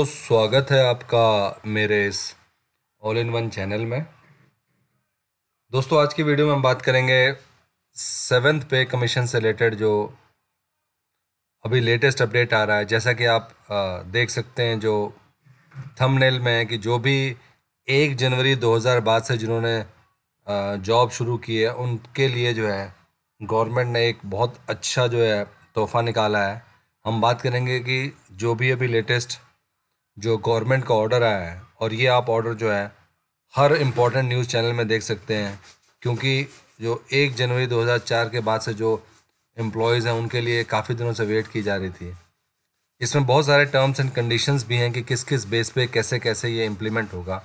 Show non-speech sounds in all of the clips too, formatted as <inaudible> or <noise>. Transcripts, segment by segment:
तो स्वागत है आपका मेरे इस ऑल इन वन चैनल में दोस्तों आज की वीडियो में हम बात करेंगे सेवेंथ पे कमीशन से रिलेटेड जो अभी लेटेस्ट अपडेट आ रहा है जैसा कि आप देख सकते हैं जो थंबनेल में है कि जो भी एक जनवरी बाद से जिन्होंने जॉब शुरू की है उनके लिए जो है गवर्नमेंट ने एक बहुत अच्छा जो है तोहफा निकाला है हम बात करेंगे कि जो भी अभी लेटेस्ट जो गवर्नमेंट का ऑर्डर आया है और ये आप ऑर्डर जो है हर इम्पोर्टेंट न्यूज़ चैनल में देख सकते हैं क्योंकि जो एक जनवरी 2004 के बाद से जो एम्प्लॉयज़ हैं उनके लिए काफ़ी दिनों से वेट की जा रही थी इसमें बहुत सारे टर्म्स एंड कंडीशंस भी हैं कि किस किस बेस पे कैसे कैसे ये इम्प्लीमेंट होगा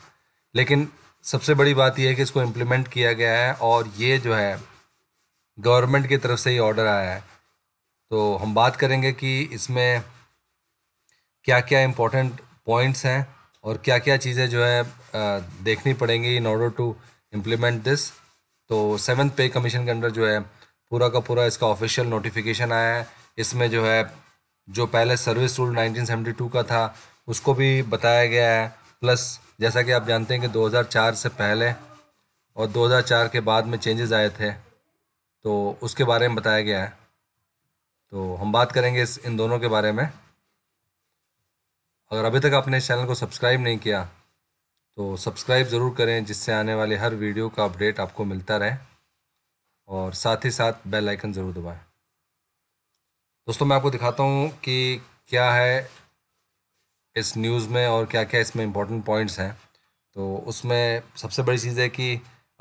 लेकिन सबसे बड़ी बात यह है कि इसको इम्प्लीमेंट किया गया है और ये जो है गवर्नमेंट की तरफ से ही ऑर्डर आया है तो हम बात करेंगे कि इसमें क्या क्या इम्पोर्टेंट पॉइंट्स हैं और क्या क्या चीज़ें जो है देखनी पड़ेंगी in order to implement this तो सेवन्थ पे कमीशन के अंदर जो है पूरा का पूरा इसका ऑफिशियल नोटिफिकेशन आया है इसमें जो है जो पहले सर्विस रूल 1972 का था उसको भी बताया गया है प्लस जैसा कि आप जानते हैं कि 2004 से पहले और 2004 के बाद में चेंजेस आए थे तो उसके बारे में बताया गया है तो हम बात करेंगे इस इन दोनों के बारे में अगर अभी तक आपने इस चैनल को सब्सक्राइब नहीं किया तो सब्सक्राइब ज़रूर करें जिससे आने वाले हर वीडियो का अपडेट आपको मिलता रहे और साथ ही साथ बेल आइकन ज़रूर दबाएं दोस्तों मैं आपको दिखाता हूँ कि क्या है इस न्यूज़ में और क्या क्या इसमें इम्पोर्टेंट पॉइंट्स हैं तो उसमें सबसे बड़ी चीज़ है कि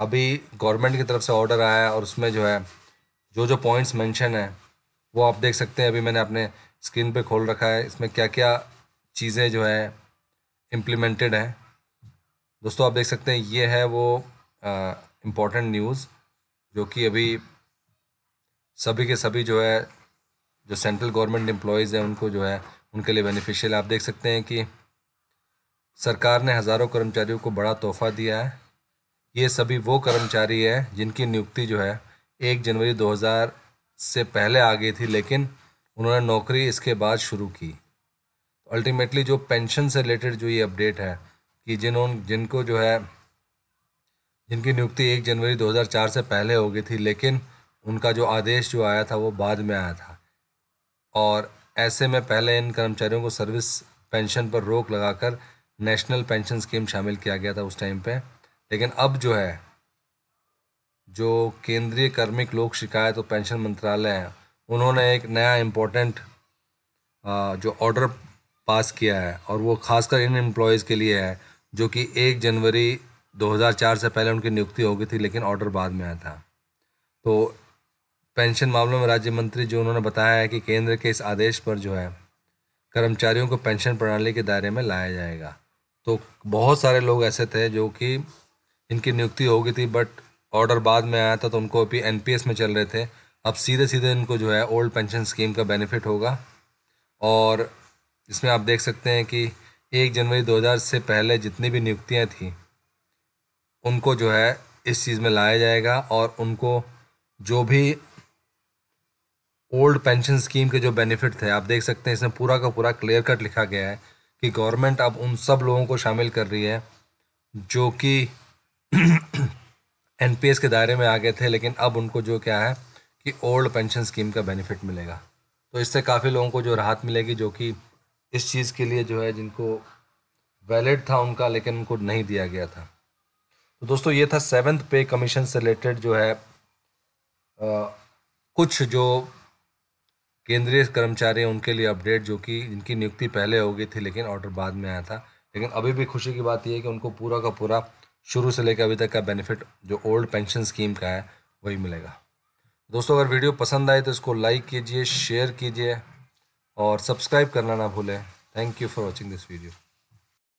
अभी गवर्नमेंट की तरफ से ऑर्डर आया है और उसमें जो है जो जो पॉइंट्स मैंशन हैं वो आप देख सकते हैं अभी मैंने अपने स्क्रीन पर खोल रखा है इसमें क्या क्या चीज़ें जो है इम्प्लीमेंटेड हैं दोस्तों आप देख सकते हैं ये है वो इम्पोर्टेंट न्यूज़ जो कि अभी सभी के सभी जो है जो सेंट्रल गवर्नमेंट एम्प्लॉयज़ हैं उनको जो है उनके लिए बेनिफिशियल आप देख सकते हैं कि सरकार ने हज़ारों कर्मचारियों को बड़ा तोहफा दिया है ये सभी वो कर्मचारी हैं जिनकी नियुक्ति जो है एक जनवरी 2000 से पहले आ गई थी लेकिन उन्होंने नौकरी इसके बाद शुरू की अल्टीमेटली जो पेंशन से रिलेटेड जो ये अपडेट है कि जिन जिनको जो है जिनकी नियुक्ति एक जनवरी 2004 से पहले हो गई थी लेकिन उनका जो आदेश जो आया था वो बाद में आया था और ऐसे में पहले इन कर्मचारियों को सर्विस पेंशन पर रोक लगाकर नेशनल पेंशन स्कीम शामिल किया गया था उस टाइम पे लेकिन अब जो है जो केंद्रीय कर्मिक लोक शिकायत और पेंशन मंत्रालय है उन्होंने एक नया इम्पोर्टेंट जो ऑर्डर पास किया है और वो खासकर इन एम्प्लॉयज़ के लिए है जो कि एक जनवरी 2004 से पहले उनकी नियुक्ति हो गई थी लेकिन ऑर्डर बाद में आया था तो पेंशन मामलों में राज्य मंत्री जो उन्होंने बताया है कि केंद्र के इस आदेश पर जो है कर्मचारियों को पेंशन प्रणाली के दायरे में लाया जाएगा तो बहुत सारे लोग ऐसे थे जो कि इनकी नियुक्ति हो गई थी बट ऑर्डर बाद में आया था तो उनको अभी एन में चल रहे थे अब सीधे सीधे इनको जो है ओल्ड पेंशन स्कीम का बेनिफिट होगा और जिसमें आप देख सकते हैं कि एक जनवरी 2000 से पहले जितनी भी नियुक्तियां थीं उनको जो है इस चीज़ में लाया जाएगा और उनको जो भी ओल्ड पेंशन स्कीम के जो बेनिफिट थे आप देख सकते हैं इसमें पूरा का पूरा क्लियर कट लिखा गया है कि गवर्नमेंट अब उन सब लोगों को शामिल कर रही है जो कि <clears throat> एन के दायरे में आ गए थे लेकिन अब उनको जो क्या है कि ओल्ड पेंशन स्कीम का बेनिफिट मिलेगा तो इससे काफ़ी लोगों को जो राहत मिलेगी जो कि इस चीज़ के लिए जो है जिनको वैलिड था उनका लेकिन उनको नहीं दिया गया था तो दोस्तों ये था सेवन्थ पे कमीशन से रिलेटेड जो है आ, कुछ जो केंद्रीय कर्मचारी हैं उनके लिए अपडेट जो कि इनकी नियुक्ति पहले हो गई थी लेकिन ऑर्डर बाद में आया था लेकिन अभी भी खुशी की बात यह है कि उनको पूरा का पूरा शुरू से लेकर अभी तक का बेनिफिट जो ओल्ड पेंशन स्कीम का है वही मिलेगा दोस्तों अगर वीडियो पसंद आए तो इसको लाइक कीजिए शेयर कीजिए और सब्सक्राइब करना ना भूलें thank you for watching this video